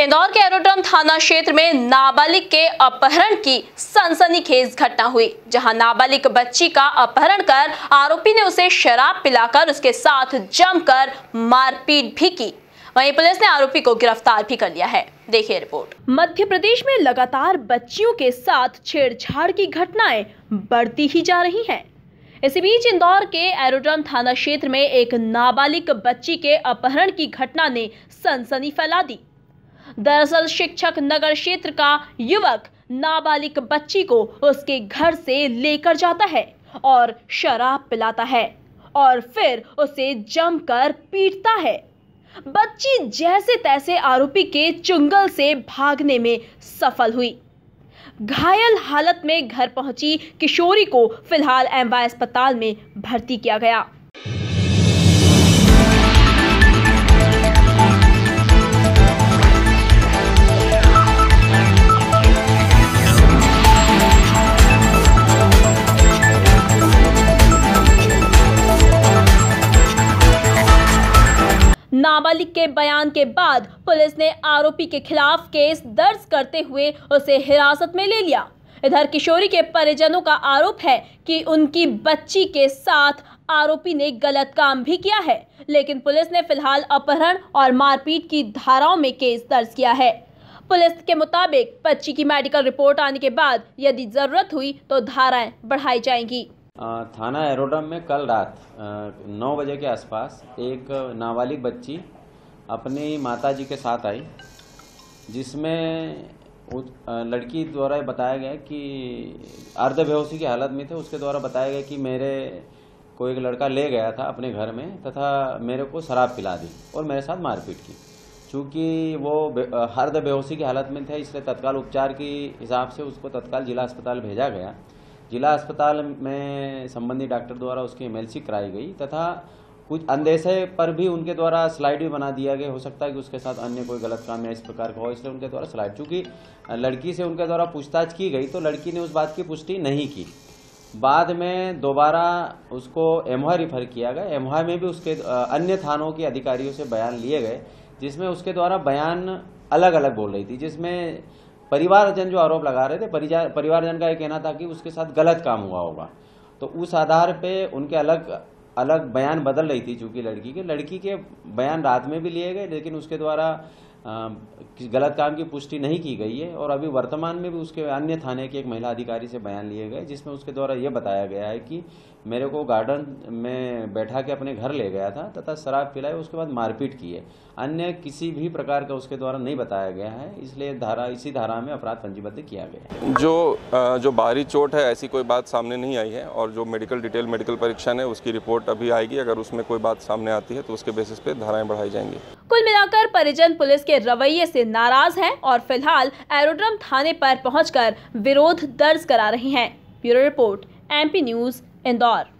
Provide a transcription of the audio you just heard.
इंदौर के एरोड्रम थाना क्षेत्र में नाबालिग के अपहरण की सनसनीखेज घटना हुई जहां नाबालिग बच्ची का अपहरण कर आरोपी ने उसे शराब पिलाकर उसके साथ जमकर मारपीट भी की वहीं पुलिस ने आरोपी को गिरफ्तार भी कर लिया है देखिए रिपोर्ट मध्य प्रदेश में लगातार बच्चियों के साथ छेड़छाड़ की घटनाएं बढ़ती ही जा रही है इसी बीच इंदौर के एरोड्रम थाना क्षेत्र में एक नाबालिग बच्ची के अपहरण की घटना ने सनसनी फैला दी दरअसल शिक्षक नगर क्षेत्र का युवक नाबालिग बच्ची को उसके घर से लेकर जाता है और शराब पिलाता है और फिर उसे जमकर पीटता है बच्ची जैसे तैसे आरोपी के चुंगल से भागने में सफल हुई घायल हालत में घर पहुंची किशोरी को फिलहाल एमवाई अस्पताल में भर्ती किया गया नाबालिग के बयान के बाद पुलिस ने आरोपी के खिलाफ केस दर्ज करते हुए उसे हिरासत में ले लिया इधर किशोरी के परिजनों का आरोप है कि उनकी बच्ची के साथ आरोपी ने गलत काम भी किया है लेकिन पुलिस ने फिलहाल अपहरण और मारपीट की धाराओं में केस दर्ज किया है पुलिस के मुताबिक बच्ची की मेडिकल रिपोर्ट आने के बाद यदि ज़रूरत हुई तो धाराएं बढ़ाई जाएंगी थाना एरोडम में कल रात नौ बजे के आसपास एक नाबालिग बच्ची अपनी माता जी के साथ आई जिसमें लड़की द्वारा बताया गया कि अर्ध बेहोशी की हालत में थे उसके द्वारा बताया गया कि मेरे को एक लड़का ले गया था अपने घर में तथा मेरे को शराब पिला दी और मेरे साथ मारपीट की क्योंकि वो हर्द बेहोशी की हालत में थे इसलिए तत्काल उपचार के हिसाब से उसको तत्काल जिला अस्पताल भेजा गया जिला अस्पताल में संबंधित डॉक्टर द्वारा उसकी एम कराई गई तथा कुछ अंदेशे पर भी उनके द्वारा स्लाइड भी बना दिया गया हो सकता है कि उसके साथ अन्य कोई गलत काम या इस प्रकार का हो इसलिए उनके द्वारा स्लाइड चूँकि लड़की से उनके द्वारा पूछताछ की गई तो लड़की ने उस बात की पुष्टि नहीं की बाद में दोबारा उसको एमहा रिफर किया गया एमहा में भी उसके अन्य थानों के अधिकारियों से बयान लिए गए जिसमें उसके द्वारा बयान अलग अलग बोल रही थी जिसमें परिवारजन जो आरोप लगा रहे थे परिवारजन का ये कहना था कि उसके साथ गलत काम हुआ होगा तो उस आधार पे उनके अलग अलग बयान बदल रही थी चूंकि लड़की के लड़की के बयान रात में भी लिए गए लेकिन उसके द्वारा गलत काम की पुष्टि नहीं की गई है और अभी वर्तमान में भी उसके अन्य थाने के एक महिला अधिकारी से बयान लिए गए जिसमें उसके द्वारा यह बताया गया है कि मेरे को गार्डन में बैठा के अपने घर ले गया था तथा शराब पिलाए उसके बाद मारपीट की है अन्य किसी भी प्रकार का उसके द्वारा नहीं बताया गया है इसलिए धारा इसी धारा में अपराध पंजीबद्ध किया गया है जो जो बाहरी चोट है ऐसी कोई बात सामने नहीं आई है और जो मेडिकल डिटेल मेडिकल परीक्षण है उसकी रिपोर्ट अभी आएगी अगर उसमें कोई बात सामने आती है तो उसके बेसिस पे धाराएं बढ़ाई जाएंगी मिलाकर परिजन पुलिस के रवैये से नाराज हैं और फिलहाल एरोड्रम थाने पर पहुंचकर विरोध दर्ज करा रहे हैं bureau report MP news Indore